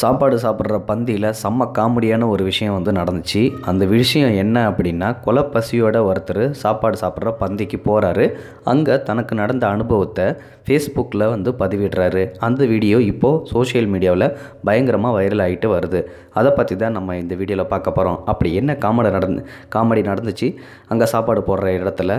சாப்பாடு சாப்பிட்ற பந்தியில் செம்ம காமெடியான ஒரு விஷயம் வந்து நடந்துச்சு அந்த விஷயம் என்ன அப்படின்னா குலப்பசியோட பசியோட ஒருத்தர் சாப்பாடு சாப்பிட்ற பந்திக்கு போகிறாரு அங்கே தனக்கு நடந்த அனுபவத்தை ஃபேஸ்புக்கில் வந்து பதிவிடுறாரு அந்த வீடியோ இப்போது சோஷியல் மீடியாவில் பயங்கரமாக வைரல் ஆகிட்டு வருது அதை பற்றி தான் நம்ம இந்த வீடியோவில் பார்க்க போகிறோம் அப்படி என்ன காமெடி நடந்து காமெடி நடந்துச்சு அங்கே சாப்பாடு போடுற இடத்துல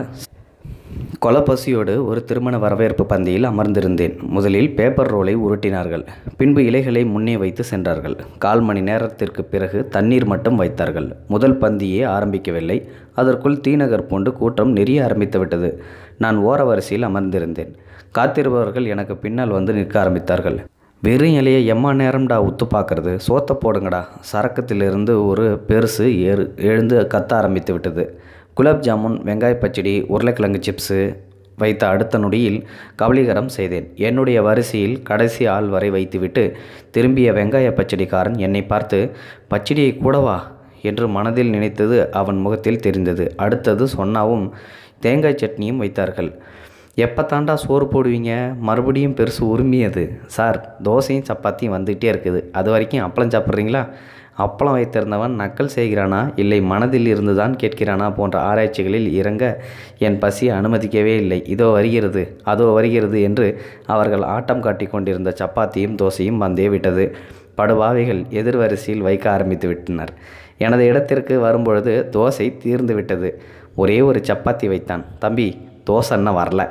கொலப்பசியோடு ஒரு திருமண வரவேற்பு பந்தியில் அமர்ந்திருந்தேன் முதலில் பேப்பர் ரோலை உருட்டினார்கள் பின்பு இலைகளை முன்னே வைத்து சென்றார்கள் கால் மணி நேரத்திற்கு பிறகு தண்ணீர் மட்டும் வைத்தார்கள் முதல் பந்தியே ஆரம்பிக்கவில்லை அதற்குள் தீநகர் பூண்டு கூட்டம் நெறிய ஆரம்பித்து விட்டது நான் ஓர வரிசையில் அமர்ந்திருந்தேன் காத்திருப்பவர்கள் எனக்கு பின்னால் வந்து நிற்க ஆரம்பித்தார்கள் வெறும் இலையை எம்மா நேரம்டா உத்து பார்க்கறது சோத்த போடுங்கடா சரக்கத்திலிருந்து ஒரு பெருசு ஏறு எழுந்து கத்த ஆரம்பித்து விட்டது குலாப் ஜாமுன் வெங்காய பச்சடி உருளைக்கிழங்கு சிப்ஸு வைத்த அடுத்த நொடியில் கபலீகரம் செய்தேன் என்னுடைய வரிசையில் கடைசி ஆள் வரை வைத்துவிட்டு திரும்பிய வெங்காய பச்சடிக்காரன் என்னை பார்த்து பச்சடியை கூடவா என்று மனதில் நினைத்தது அவன் முகத்தில் தெரிந்தது அடுத்தது சொன்னாவும் தேங்காய் சட்னியும் வைத்தார்கள் எப்போ தாண்டா சோறு போடுவீங்க மறுபடியும் பெருசு உரிமையது சார் தோசையும் சப்பாத்தியும் வந்துகிட்டே இருக்குது அது வரைக்கும் அப்பளம் சாப்பிட்றீங்களா அப்பளம் வைத்திருந்தவன் நக்கல் செய்கிறானா இல்லை மனதில் இருந்துதான் கேட்கிறானா போன்ற ஆராய்ச்சிகளில் இறங்க என் பசி அனுமதிக்கவே இல்லை இதோ வருகிறது அதோ வருகிறது என்று அவர்கள் ஆட்டம் காட்டி கொண்டிருந்த சப்பாத்தியும் தோசையும் வந்தே விட்டது படுபாவைகள் எதிர்வரிசையில் வைக்க ஆரம்பித்து விட்டனர் எனது இடத்திற்கு வரும்பொழுது தோசை தீர்ந்து விட்டது ஒரே ஒரு சப்பாத்தி வைத்தான் தம்பி தோசைன்னு வரல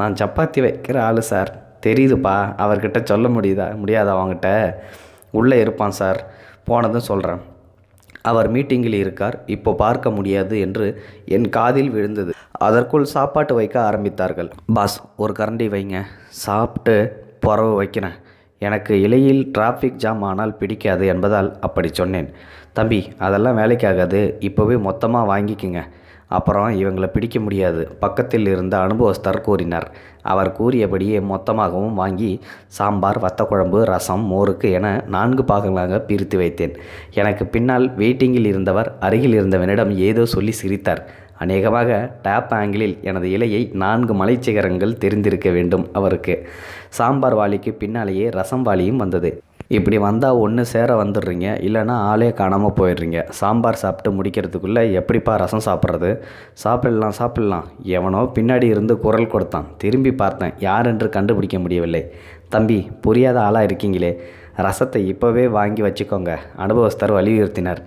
நான் சப்பாத்தி வைக்கிற ஆள் சார் தெரியுதுப்பா அவர்கிட்ட சொல்ல முடியுதா முடியாதா அவங்ககிட்ட உள்ளே இருப்பான் சார் போனதும் சொல்கிறேன் அவர் மீட்டிங்கில் இருக்கார் இப்போ பார்க்க முடியாது என்று என் காதில் விழுந்தது அதற்குள் சாப்பாட்டு வைக்க ஆரம்பித்தார்கள் பாஸ் ஒரு கரண்டி வைங்க சாப்பிட்டு புறவு வைக்கிறேன் எனக்கு இலையில் டிராஃபிக் ஜாம் ஆனால் பிடிக்காது என்பதால் அப்படி சொன்னேன் தம்பி அதெல்லாம் வேலைக்காகாது இப்போவே மொத்தமாக வாங்கிக்கங்க அப்புறம் இவங்களை பிடிக்க முடியாது பக்கத்தில் இருந்த அனுபவஸ்தர் கூறினார் அவர் கூறியபடியே மொத்தமாகவும் வாங்கி சாம்பார் வத்தக்குழம்பு ரசம் மோருக்கு என நான்கு பாகங்களாக பிரித்து வைத்தேன் எனக்கு பின்னால் வெயிட்டிங்கில் இருந்தவர் அருகில் இருந்தவனிடம் ஏதோ சொல்லி சிரித்தார் அநேகமாக டேப் ஆங்கிளில் எனது இலையை நான்கு மலைச்சிகரங்கள் தெரிந்திருக்க வேண்டும் அவருக்கு சாம்பார் வாளிக்கு பின்னாலேயே ரசம் வாளியும் வந்தது இப்படி வந்தால் ஒன்று சேர வந்துடுறீங்க இல்லைனா ஆளே காணாமல் போயிடுறீங்க சாம்பார் சாப்பிட்டு முடிக்கிறதுக்குள்ளே எப்படிப்பா ரசம் சாப்பிட்றது சாப்பிடலாம் சாப்பிடலாம் எவனோ பின்னாடி இருந்து குரல் கொடுத்தான் திரும்பி பார்த்தேன் யார் என்று கண்டுபிடிக்க முடியவில்லை தம்பி புரியாத ஆளாக இருக்கீங்களே ரசத்தை இப்போவே வாங்கி வச்சுக்கோங்க அனுபவஸ்தர் வலியுறுத்தினார்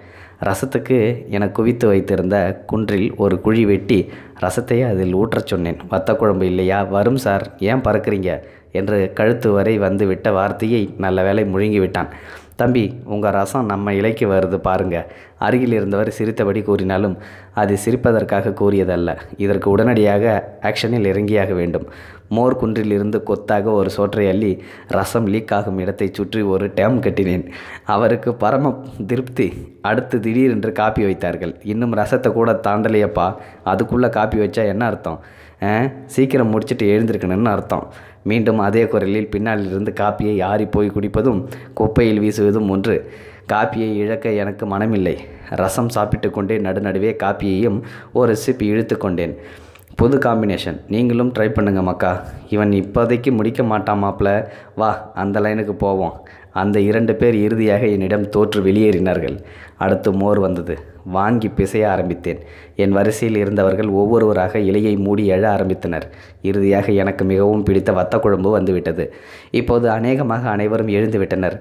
ரசத்துக்கு என குவித்து வைத்திருந்த குன்றில் ஒரு குழி வெட்டி ரசத்தையே அதில் ஊற்றச் சொன்னேன் வத்த குழம்பு இல்லையா வரும் சார் ஏன் பறக்கிறீங்க என்று கழுத்து வரை வந்து விட்ட வார்த்தையை நல்ல வேலை முழுங்கிவிட்டான் தம்பி உங்கள் ரசம் நம்ம இலைக்கு வருது பாருங்க அருகில் இருந்தவர் சிரித்தபடி கூறினாலும் அது சிரிப்பதற்காக கூறியதல்ல இதற்கு உடனடியாக ஆக்ஷனில் இறங்கியாக வேண்டும் மோர் குன்றிலிருந்து கொத்தாக ஒரு சோற்றை அள்ளி ரசம் லீக் ஆகும் இடத்தை சுற்றி ஒரு டேம் கட்டினேன் அவருக்கு பரம திருப்தி அடுத்து திடீரென்று காப்பி வைத்தார்கள் இன்னும் ரசத்தை கூட தாண்டலையப்பா அதுக்குள்ளே காப்பி வச்சா என்ன அர்த்தம் சீக்கிரம் முடிச்சுட்டு எழுந்திருக்கணும்னு அர்த்தம் மீண்டும் அதே குரலில் பின்னாலிருந்து காப்பியை யாரி போய் குடிப்பதும் குப்பையில் வீசுவதும் ஒன்று காப்பியை இழக்க எனக்கு மனமில்லை ரசம் சாப்பிட்டு கொண்டே நடுநடுவே காப்பியையும் ஒரு சிப் இழுத்து கொண்டேன் புது காம்பினேஷன் நீங்களும் ட்ரை பண்ணுங்க மக்கா இவன் இப்போதைக்கு முடிக்க மாட்டான் மாப்பிள்ள வா அந்த லைனுக்கு போவோம் அந்த இரண்டு பேர் இறுதியாக என்னிடம் தோற்று வெளியேறினார்கள் அடுத்து மோர் வந்தது வாங்கி பிசைய ஆரம்பித்தேன் என் வரிசையில் இருந்தவர்கள் ஒவ்வொருவராக இலையை மூடி எழ ஆரம்பித்தனர் இறுதியாக எனக்கு மிகவும் பிடித்த வத்த குழம்பு வந்துவிட்டது இப்போது அநேகமாக அனைவரும் எழுந்துவிட்டனர்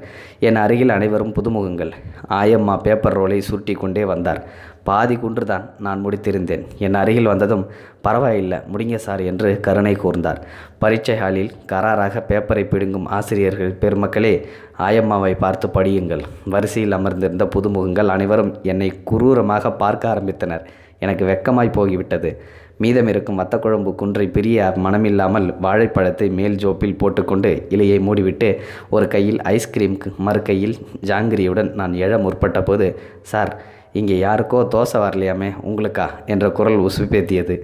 என் அருகில் அனைவரும் புதுமுகங்கள் ஆயம்மா பேப்பர் ரோலை சுருட்டி கொண்டே வந்தார் பாதி குன்றுதான் நான் முடித்திருந்தேன் என் அருகில் வந்ததும் பரவாயில்லை முடிங்க சார் என்று கருணை கூர்ந்தார் பரீட்சை ஹாலில் கராராக பேப்பரை பிடுங்கும் ஆசிரியர்கள் பெருமக்களே ஆயம்மாவை பார்த்து படியுங்கள் வரிசையில் அமர்ந்திருந்த புதுமுகங்கள் அனைவரும் என்னை குரூரமாக பார்க்க ஆரம்பித்தனர் எனக்கு வெக்கமாய் போகிவிட்டது மீதம் இருக்கும் வத்தக்குழம்பு குன்றை பிரிய மனமில்லாமல் வாழைப்பழத்தை மேல் ஜோப்பில் போட்டுக்கொண்டு இலையை மூடிவிட்டு ஒரு கையில் ஐஸ்கிரீம் மறு கையில் ஜாங்கிரியுடன் நான் எழ முற்பட்ட போது சார் இங்கே யாருக்கோ தோசை வரலையாமே உங்களுக்கா என்ற குரல் உசுப்பேத்தியது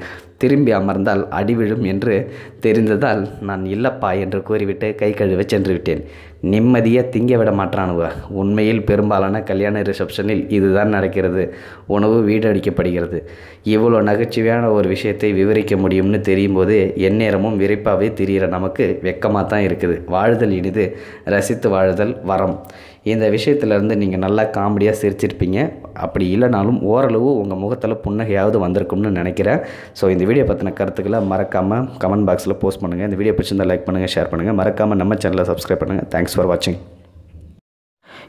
திரும்பி அமர்ந்தால் அடி விழும் என்று தெரிந்ததால் நான் இல்லப்பா என்று கூறிவிட்டு கை கழுவ சென்று விட்டேன் நிம்மதியாக திங்க விட மாட்டானுவ உண்மையில் பெரும்பாலான கல்யாண ரிசப்ஷனில் இதுதான் நடக்கிறது உணவு வீடடிக்கப்படுகிறது இவ்வளோ நகைச்சுவையான ஒரு விஷயத்தை விவரிக்க முடியும்னு தெரியும் போது எந்நேரமும் விரைப்பாகவே தெரிகிற நமக்கு வெக்கமாக தான் இருக்குது வாழுதல் இனிது ரசித்து வாழுதல் வரம் இந்த விஷயத்துலேருந்து நீங்கள் நல்லா காமெடியாக சிரிச்சிருப்பீங்க அப்படி இல்லைனாலும் ஓரளவு உங்கள் முகத்தில் புன்னகையாவது வந்திருக்கும்னு நினைக்கிறேன் ஸோ இந்த வீடியோ பற்றின கருத்துக்களை மறக்காமல் கமெண்ட் பாக்ஸில் போஸ்ட் பண்ணுங்கள் இந்த வீடியோ பிடிச்சிருந்தால் லைக் பண்ணுங்கள் ஷேர் பண்ணுங்கள் மறக்காமல் நம்ம சேனலை சப்ஸ்கிரைப் பண்ணுங்கள் தேங்க்ஸ் ஃபார் வாட்சிங்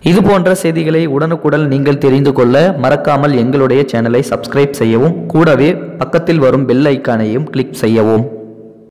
இது போன்ற செய்திகளை உடனுக்குடன் நீங்கள் தெரிந்து கொள்ள மறக்காமல் எங்களுடைய சேனலை சப்ஸ்கிரைப் செய்யவும் கூடவே பக்கத்தில் வரும் பெல் ஐக்கானையும் கிளிக் செய்யவும்